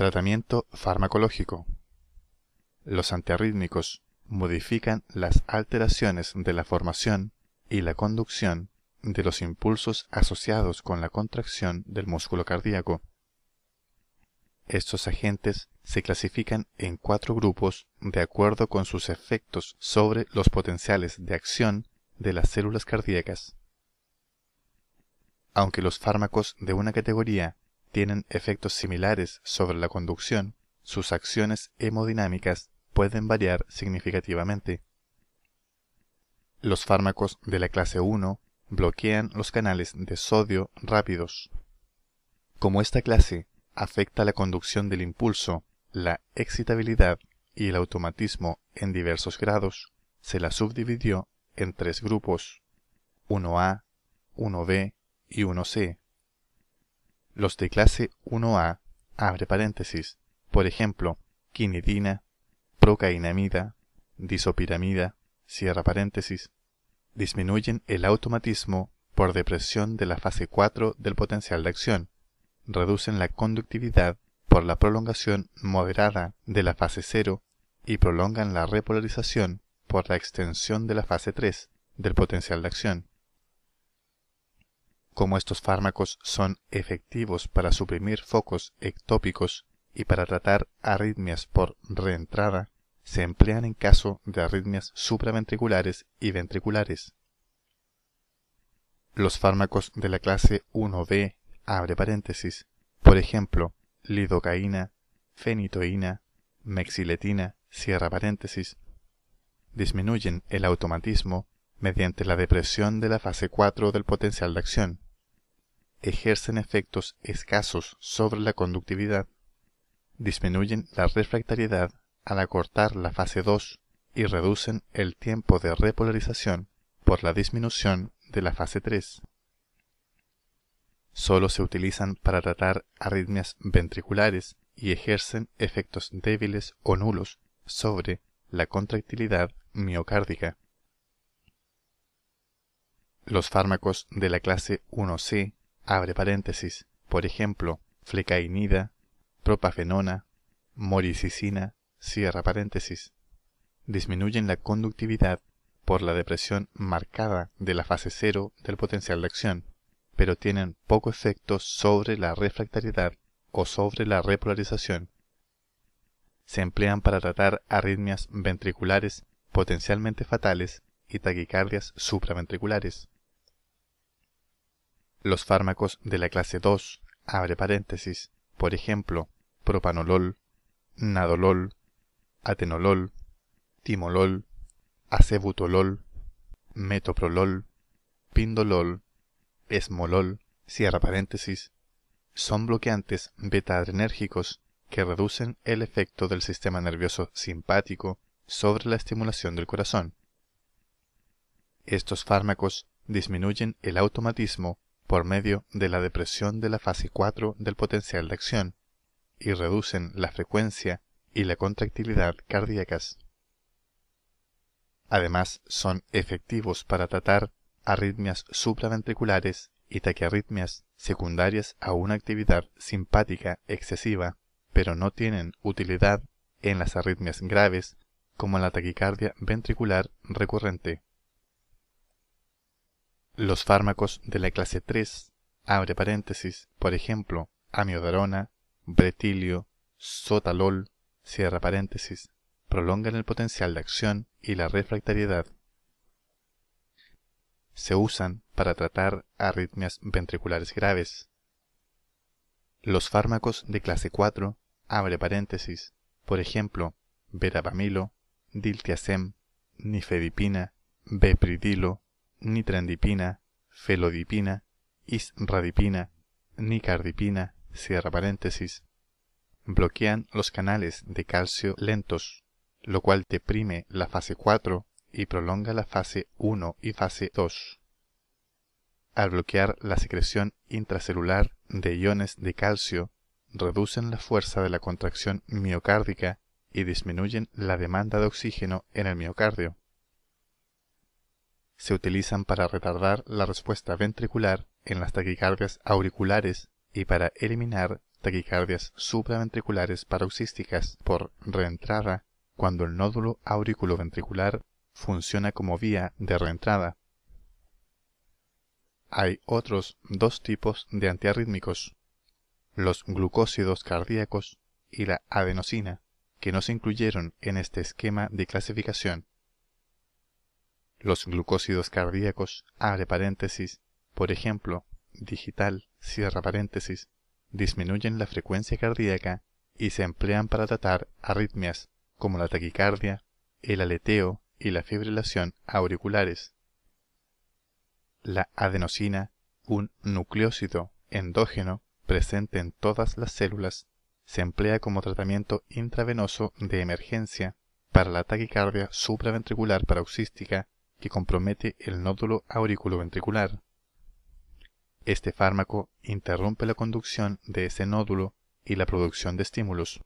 Tratamiento farmacológico. Los antiarrítmicos modifican las alteraciones de la formación y la conducción de los impulsos asociados con la contracción del músculo cardíaco. Estos agentes se clasifican en cuatro grupos de acuerdo con sus efectos sobre los potenciales de acción de las células cardíacas. Aunque los fármacos de una categoría tienen efectos similares sobre la conducción, sus acciones hemodinámicas pueden variar significativamente. Los fármacos de la clase 1 bloquean los canales de sodio rápidos. Como esta clase afecta la conducción del impulso, la excitabilidad y el automatismo en diversos grados, se la subdividió en tres grupos, 1A, 1B y 1C los de clase 1A, abre paréntesis, por ejemplo, quinidina, procainamida, disopiramida, cierra paréntesis, disminuyen el automatismo por depresión de la fase 4 del potencial de acción, reducen la conductividad por la prolongación moderada de la fase 0 y prolongan la repolarización por la extensión de la fase 3 del potencial de acción. Como estos fármacos son efectivos para suprimir focos ectópicos y para tratar arritmias por reentrada, se emplean en caso de arritmias supraventriculares y ventriculares. Los fármacos de la clase 1B, abre paréntesis, por ejemplo, lidocaína, fenitoína, mexiletina, cierra paréntesis, disminuyen el automatismo mediante la depresión de la fase 4 del potencial de acción, ejercen efectos escasos sobre la conductividad, disminuyen la refractariedad al acortar la fase 2 y reducen el tiempo de repolarización por la disminución de la fase 3. Solo se utilizan para tratar arritmias ventriculares y ejercen efectos débiles o nulos sobre la contractilidad miocárdica. Los fármacos de la clase 1C, abre paréntesis, por ejemplo, flecainida, propafenona, moricicina, cierra paréntesis, disminuyen la conductividad por la depresión marcada de la fase cero del potencial de acción, pero tienen poco efecto sobre la refractariedad o sobre la repolarización. Se emplean para tratar arritmias ventriculares potencialmente fatales y taquicardias supraventriculares. Los fármacos de la clase 2, abre paréntesis, por ejemplo, propanolol, nadolol, atenolol, timolol, acebutolol, metoprolol, pindolol, esmolol, cierra paréntesis, son bloqueantes beta-adrenérgicos que reducen el efecto del sistema nervioso simpático sobre la estimulación del corazón. Estos fármacos disminuyen el automatismo por medio de la depresión de la fase 4 del potencial de acción y reducen la frecuencia y la contractilidad cardíacas. Además, son efectivos para tratar arritmias supraventriculares y taquiarritmias secundarias a una actividad simpática excesiva, pero no tienen utilidad en las arritmias graves como la taquicardia ventricular recurrente. Los fármacos de la clase 3, abre paréntesis, por ejemplo, amiodarona, bretilio, sotalol, cierra paréntesis, prolongan el potencial de acción y la refractariedad. Se usan para tratar arritmias ventriculares graves. Los fármacos de clase 4, abre paréntesis, por ejemplo, verapamilo, diltiazem, nifedipina, bepridilo, nitrandipina, felodipina, isradipina, nicardipina, cierra paréntesis, bloquean los canales de calcio lentos, lo cual deprime la fase 4 y prolonga la fase 1 y fase 2. Al bloquear la secreción intracelular de iones de calcio, reducen la fuerza de la contracción miocárdica y disminuyen la demanda de oxígeno en el miocardio se utilizan para retardar la respuesta ventricular en las taquicardias auriculares y para eliminar taquicardias supraventriculares paroxísticas por reentrada cuando el nódulo auriculoventricular funciona como vía de reentrada. Hay otros dos tipos de antiarrítmicos, los glucósidos cardíacos y la adenosina, que no se incluyeron en este esquema de clasificación los glucósidos cardíacos, abre paréntesis, por ejemplo, digital, cierra paréntesis, disminuyen la frecuencia cardíaca y se emplean para tratar arritmias como la taquicardia, el aleteo y la fibrilación auriculares. La adenosina, un nucleócido endógeno presente en todas las células, se emplea como tratamiento intravenoso de emergencia para la taquicardia supraventricular paroxística que compromete el nódulo auriculoventricular. Este fármaco interrumpe la conducción de ese nódulo y la producción de estímulos.